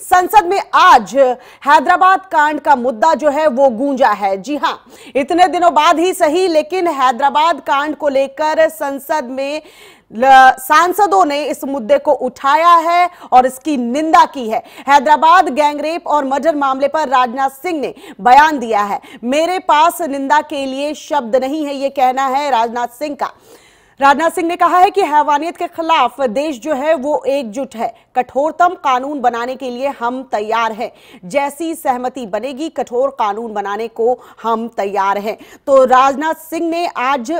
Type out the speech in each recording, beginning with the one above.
संसद में आज हैदराबाद कांड का मुद्दा जो है वो गूंजा है जी हां इतने दिनों बाद ही सही लेकिन हैदराबाद कांड को लेकर संसद में सांसदों ने इस मुद्दे को उठाया है और इसकी निंदा की है हैदराबाद गैंगरेप और मर्डर मामले पर राजनाथ सिंह ने बयान दिया है मेरे पास निंदा के लिए शब्द नहीं है ये कहना है राजनाथ सिंह का राजनाथ सिंह ने कहा है कि हैवानियत के खिलाफ देश जो है वो एकजुट है कठोरतम कानून बनाने के लिए हम तैयार हैं जैसी सहमति बनेगी कठोर कानून बनाने को हम तैयार हैं तो राजनाथ सिंह ने आज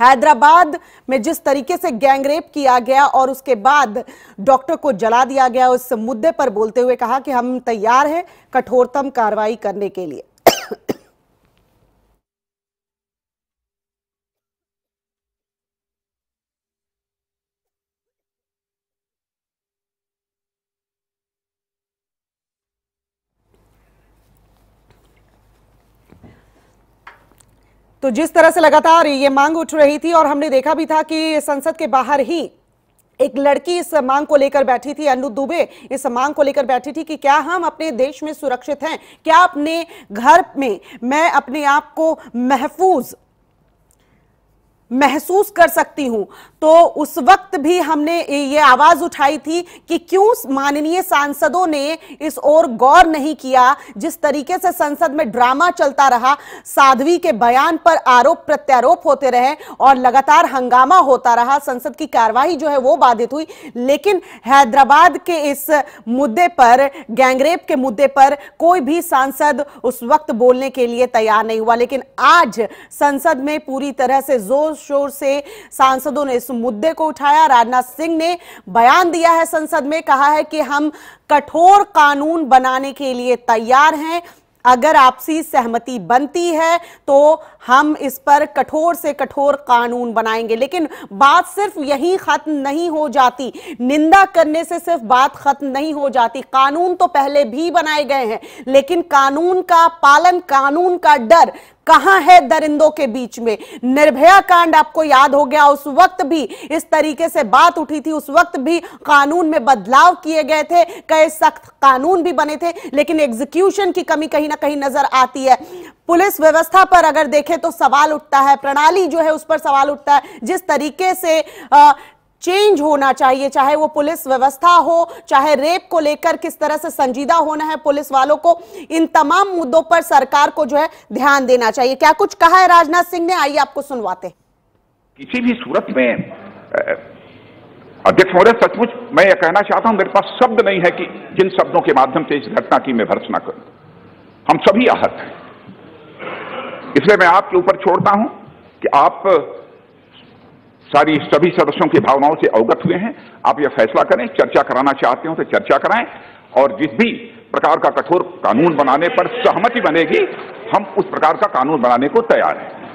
हैदराबाद में जिस तरीके से गैंगरेप किया गया और उसके बाद डॉक्टर को जला दिया गया उस मुद्दे पर बोलते हुए कहा कि हम तैयार हैं कठोरतम कार्रवाई करने के लिए तो जिस तरह से लगातार ये मांग उठ रही थी और हमने देखा भी था कि संसद के बाहर ही एक लड़की इस मांग को लेकर बैठी थी अनु दुबे इस मांग को लेकर बैठी थी कि क्या हम अपने देश में सुरक्षित हैं क्या अपने घर में मैं अपने आप को महफूज महसूस कर सकती हूं तो उस वक्त भी हमने ये आवाज उठाई थी कि क्यों माननीय सांसदों ने इस ओर गौर नहीं किया जिस तरीके से संसद में ड्रामा चलता रहा साध्वी के बयान पर आरोप प्रत्यारोप होते रहे और लगातार हंगामा होता रहा संसद की कार्यवाही जो है वो बाधित हुई लेकिन हैदराबाद के इस मुद्दे पर गैंगरेप के मुद्दे पर कोई भी सांसद उस वक्त बोलने के लिए तैयार नहीं हुआ लेकिन आज संसद में पूरी तरह से जोर शोर से सांसदों ने इस मुद्दे को उठाया राजनाथ सिंह ने बयान दिया है संसद में कहा है कि हम कठोर कानून बनाने के लिए तैयार हैं अगर आपसी सहमति बनती है तो हम इस पर कठोर से कठोर कानून बनाएंगे लेकिन बात सिर्फ यही खत्म नहीं हो जाती निंदा करने से सिर्फ बात खत्म नहीं हो जाती कानून तो पहले भी बनाए गए हैं लेकिन कानून का पालन कानून का डर कहां है दरिंदों के बीच में निर्भया कांड आपको याद हो गया उस वक्त भी इस तरीके से बात उठी थी उस वक्त भी कानून में बदलाव किए गए थे कई सख्त कानून भी बने थे लेकिन एग्जीक्यूशन की कमी कहीं ना कहीं नजर आती है पुलिस व्यवस्था पर अगर देखें तो सवाल उठता है प्रणाली जो है उस पर सवाल उठता है जिस तरीके से आ, चेंज होना चाहिए चाहे वो पुलिस व्यवस्था हो चाहे रेप को लेकर किस तरह से संजीदा होना है पुलिस वालों को इन तमाम मुद्दों पर सरकार को जो है ध्यान देना चाहिए क्या कुछ कहा है राजनाथ सिंह ने आइए आपको सुनवाते किसी भी सूरत में अध्यक्ष महोदय सचमुच मैं यह कहना चाहता हूं मेरे पास शब्द नहीं है कि जिन शब्दों के माध्यम से इस घटना की मैं भर्सना करूं हम सभी आहत हैं इसलिए मैं आपके ऊपर छोड़ता हूं कि आप सारी सभी सदस्यों की भावनाओं से अवगत हुए हैं आप यह फैसला करें चर्चा कराना चाहते हो तो चर्चा कराएं और जिस भी प्रकार का कठोर कानून बनाने पर सहमति बनेगी हम उस प्रकार का कानून बनाने को तैयार हैं